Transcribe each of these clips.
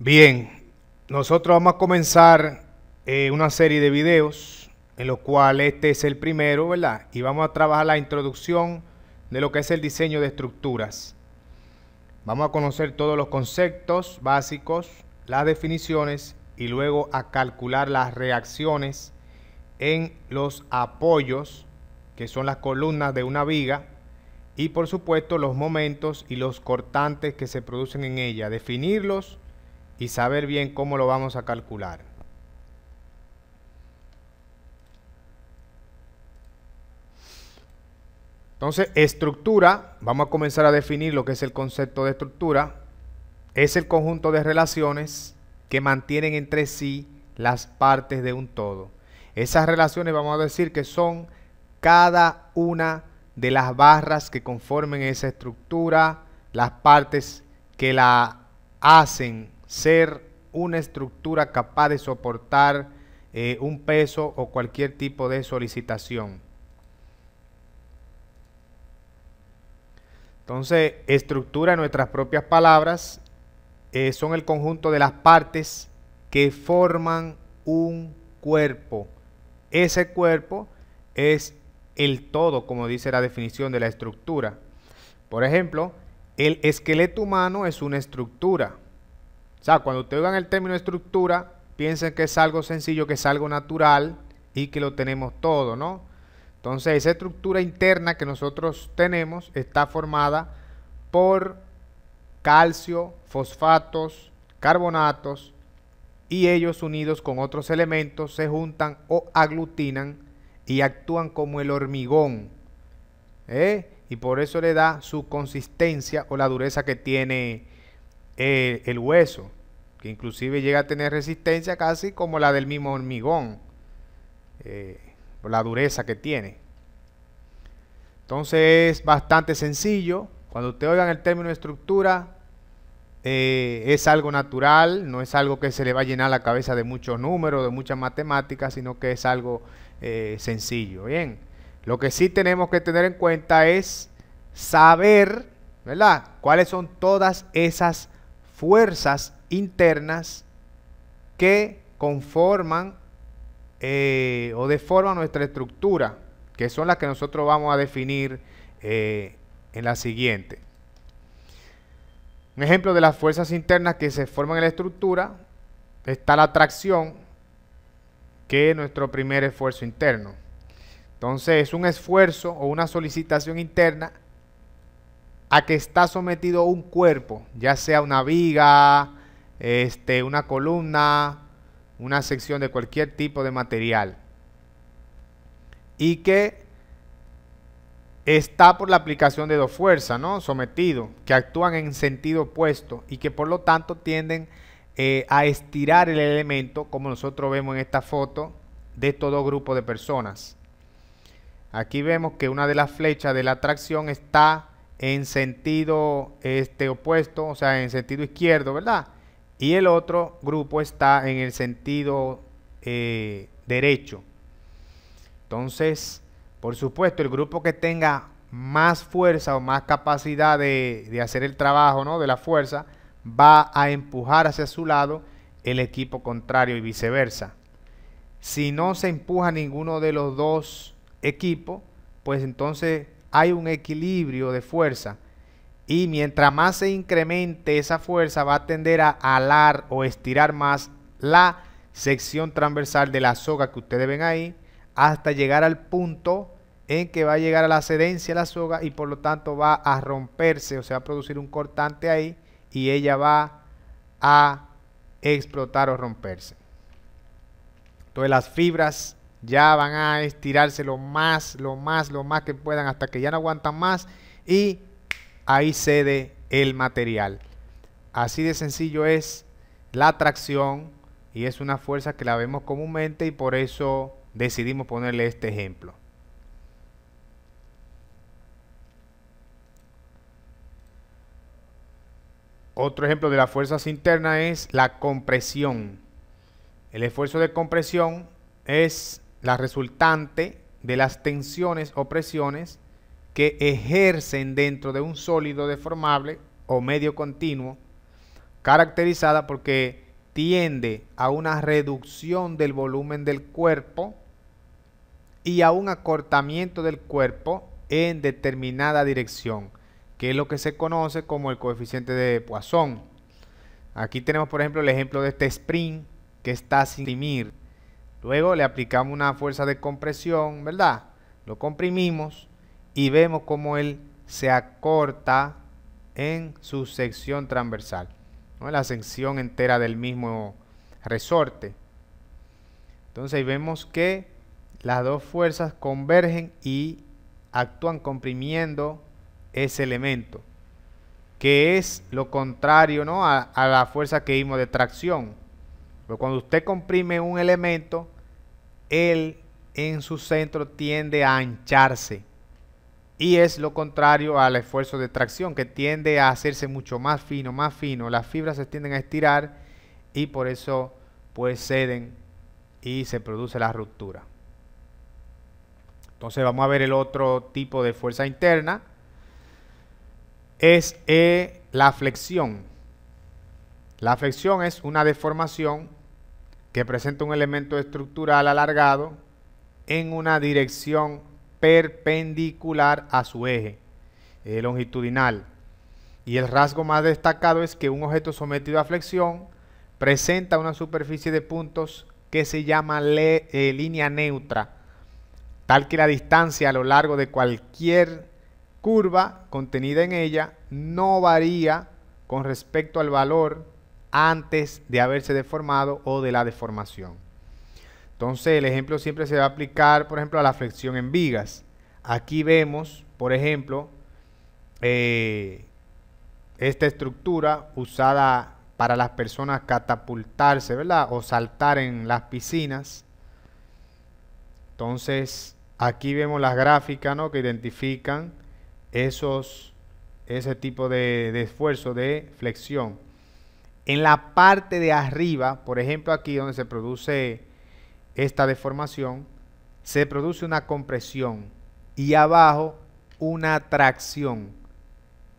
Bien, nosotros vamos a comenzar eh, una serie de videos, en los cuales este es el primero, ¿verdad? Y vamos a trabajar la introducción de lo que es el diseño de estructuras. Vamos a conocer todos los conceptos básicos, las definiciones y luego a calcular las reacciones en los apoyos, que son las columnas de una viga, y por supuesto los momentos y los cortantes que se producen en ella, definirlos y saber bien cómo lo vamos a calcular. Entonces, estructura, vamos a comenzar a definir lo que es el concepto de estructura. Es el conjunto de relaciones que mantienen entre sí las partes de un todo. Esas relaciones vamos a decir que son cada una de las barras que conformen esa estructura, las partes que la hacen ser una estructura capaz de soportar eh, un peso o cualquier tipo de solicitación. Entonces, estructura en nuestras propias palabras eh, son el conjunto de las partes que forman un cuerpo. Ese cuerpo es el todo, como dice la definición de la estructura. Por ejemplo, el esqueleto humano es una estructura. O sea, cuando ustedes oigan el término estructura, piensen que es algo sencillo, que es algo natural y que lo tenemos todo, ¿no? Entonces, esa estructura interna que nosotros tenemos está formada por calcio, fosfatos, carbonatos y ellos unidos con otros elementos se juntan o aglutinan y actúan como el hormigón. ¿eh? Y por eso le da su consistencia o la dureza que tiene eh, el hueso, que inclusive llega a tener resistencia casi como la del mismo hormigón, por eh, la dureza que tiene. Entonces es bastante sencillo. Cuando usted oigan el término estructura, eh, es algo natural, no es algo que se le va a llenar la cabeza de muchos números, de muchas matemáticas, sino que es algo sencillo. Bien, lo que sí tenemos que tener en cuenta es saber, ¿verdad? ¿Cuáles son todas esas fuerzas internas que conforman eh, o deforman nuestra estructura, que son las que nosotros vamos a definir eh, en la siguiente. Un ejemplo de las fuerzas internas que se forman en la estructura está la tracción, que es nuestro primer esfuerzo interno. Entonces es un esfuerzo o una solicitación interna a que está sometido un cuerpo, ya sea una viga, este, una columna, una sección de cualquier tipo de material. Y que está por la aplicación de dos fuerzas, ¿no? Sometido, que actúan en sentido opuesto y que por lo tanto tienden eh, a estirar el elemento, como nosotros vemos en esta foto, de estos dos grupos de personas. Aquí vemos que una de las flechas de la atracción está en sentido este, opuesto, o sea, en sentido izquierdo, ¿verdad? Y el otro grupo está en el sentido eh, derecho. Entonces, por supuesto, el grupo que tenga más fuerza o más capacidad de, de hacer el trabajo ¿no? de la fuerza va a empujar hacia su lado el equipo contrario y viceversa. Si no se empuja ninguno de los dos equipos, pues entonces hay un equilibrio de fuerza. Y mientras más se incremente esa fuerza, va a tender a alar o estirar más la sección transversal de la soga que ustedes ven ahí, hasta llegar al punto en que va a llegar a la cedencia de la soga y por lo tanto va a romperse, o sea, va a producir un cortante ahí y ella va a explotar o romperse. Entonces las fibras ya van a estirarse lo más, lo más, lo más que puedan hasta que ya no aguantan más y ahí cede el material. Así de sencillo es la tracción. y es una fuerza que la vemos comúnmente y por eso decidimos ponerle este ejemplo. Otro ejemplo de las fuerzas internas es la compresión. El esfuerzo de compresión es la resultante de las tensiones o presiones que ejercen dentro de un sólido deformable o medio continuo, caracterizada porque tiende a una reducción del volumen del cuerpo y a un acortamiento del cuerpo en determinada dirección, que es lo que se conoce como el coeficiente de Poisson. Aquí tenemos, por ejemplo, el ejemplo de este sprint que está sin imprimir. Luego le aplicamos una fuerza de compresión, ¿verdad? Lo comprimimos y vemos cómo él se acorta en su sección transversal, ¿no? la sección entera del mismo resorte. Entonces vemos que las dos fuerzas convergen y actúan comprimiendo ese elemento, que es lo contrario ¿no? a, a la fuerza que vimos de tracción. Pero pues cuando usted comprime un elemento, él en su centro tiende a ancharse. Y es lo contrario al esfuerzo de tracción, que tiende a hacerse mucho más fino, más fino. Las fibras se tienden a estirar y por eso pues ceden y se produce la ruptura. Entonces vamos a ver el otro tipo de fuerza interna. Es eh, la flexión. La flexión es una deformación representa un elemento estructural alargado en una dirección perpendicular a su eje eh, longitudinal. Y el rasgo más destacado es que un objeto sometido a flexión presenta una superficie de puntos que se llama eh, línea neutra, tal que la distancia a lo largo de cualquier curva contenida en ella no varía con respecto al valor antes de haberse deformado o de la deformación. Entonces el ejemplo siempre se va a aplicar, por ejemplo, a la flexión en vigas. Aquí vemos, por ejemplo, eh, esta estructura usada para las personas catapultarse, ¿verdad? O saltar en las piscinas. Entonces, aquí vemos las gráficas, ¿no? Que identifican esos, ese tipo de esfuerzo de flexión en la parte de arriba, por ejemplo aquí donde se produce esta deformación, se produce una compresión y abajo una tracción.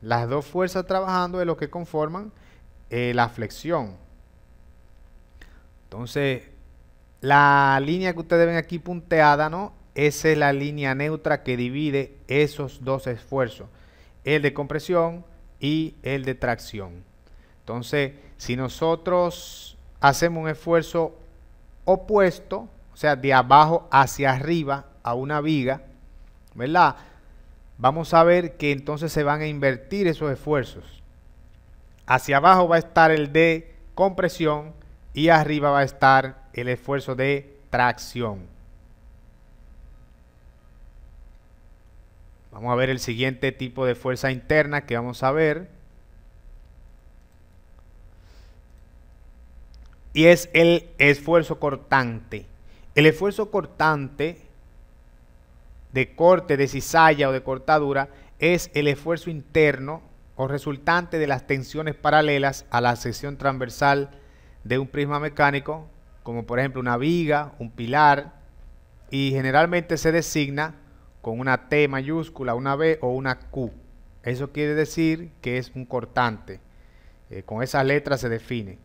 Las dos fuerzas trabajando es lo que conforman eh, la flexión. Entonces, la línea que ustedes ven aquí punteada, ¿no? Esa es la línea neutra que divide esos dos esfuerzos, el de compresión y el de tracción. Entonces, si nosotros hacemos un esfuerzo opuesto, o sea, de abajo hacia arriba a una viga, ¿verdad? Vamos a ver que entonces se van a invertir esos esfuerzos. Hacia abajo va a estar el de compresión y arriba va a estar el esfuerzo de tracción. Vamos a ver el siguiente tipo de fuerza interna que vamos a ver. y es el esfuerzo cortante. El esfuerzo cortante de corte, de cizalla o de cortadura es el esfuerzo interno o resultante de las tensiones paralelas a la sección transversal de un prisma mecánico, como por ejemplo una viga, un pilar, y generalmente se designa con una T mayúscula, una B o una Q. Eso quiere decir que es un cortante. Eh, con esas letras se define.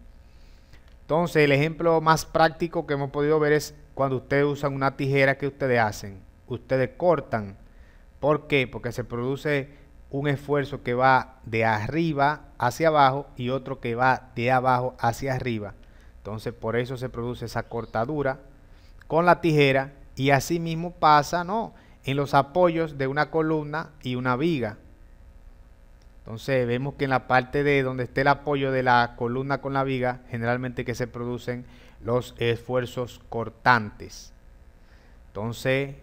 Entonces, el ejemplo más práctico que hemos podido ver es cuando ustedes usan una tijera que ustedes hacen. Ustedes cortan. ¿Por qué? Porque se produce un esfuerzo que va de arriba hacia abajo y otro que va de abajo hacia arriba. Entonces, por eso se produce esa cortadura con la tijera y así mismo pasa, ¿no? En los apoyos de una columna y una viga. Entonces vemos que en la parte de donde esté el apoyo de la columna con la viga, generalmente que se producen los esfuerzos cortantes. Entonces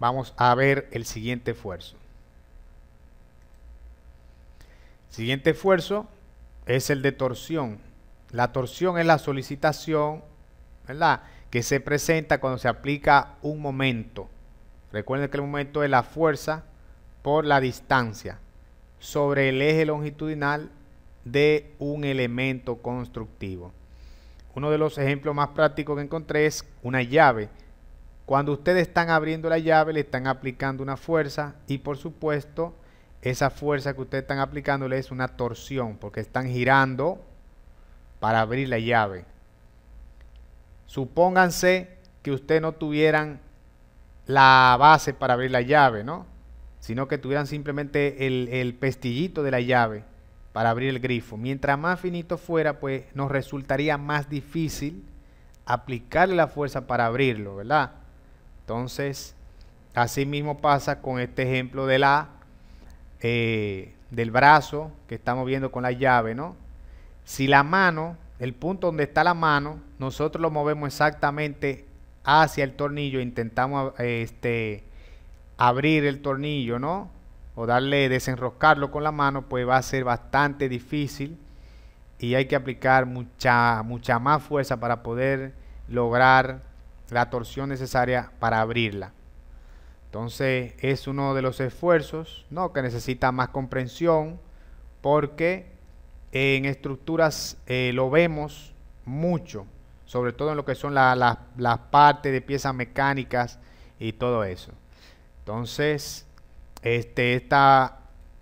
vamos a ver el siguiente esfuerzo. siguiente esfuerzo es el de torsión. La torsión es la solicitación que se presenta cuando se aplica un momento. Recuerden que el momento es la fuerza por la distancia sobre el eje longitudinal de un elemento constructivo. Uno de los ejemplos más prácticos que encontré es una llave. Cuando ustedes están abriendo la llave, le están aplicando una fuerza y por supuesto esa fuerza que ustedes están aplicándole es una torsión porque están girando para abrir la llave. Supónganse que ustedes no tuvieran la base para abrir la llave, ¿no? sino que tuvieran simplemente el, el pestillito de la llave para abrir el grifo. Mientras más finito fuera, pues nos resultaría más difícil aplicarle la fuerza para abrirlo, ¿verdad? Entonces, así mismo pasa con este ejemplo de la, eh, del brazo que estamos viendo con la llave, ¿no? Si la mano, el punto donde está la mano, nosotros lo movemos exactamente hacia el tornillo, intentamos este, abrir el tornillo, ¿no? O darle, desenroscarlo con la mano, pues va a ser bastante difícil y hay que aplicar mucha, mucha más fuerza para poder lograr la torsión necesaria para abrirla. Entonces es uno de los esfuerzos ¿no? que necesita más comprensión porque en estructuras eh, lo vemos mucho, sobre todo en lo que son las partes de piezas mecánicas y todo eso. Entonces, este,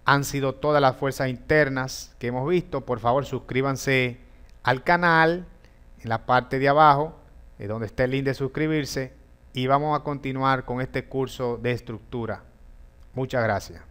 han sido todas las fuerzas internas que hemos visto. Por favor, suscríbanse al canal en la parte de abajo, donde está el link de suscribirse, y vamos a continuar con este curso de estructura. Muchas gracias.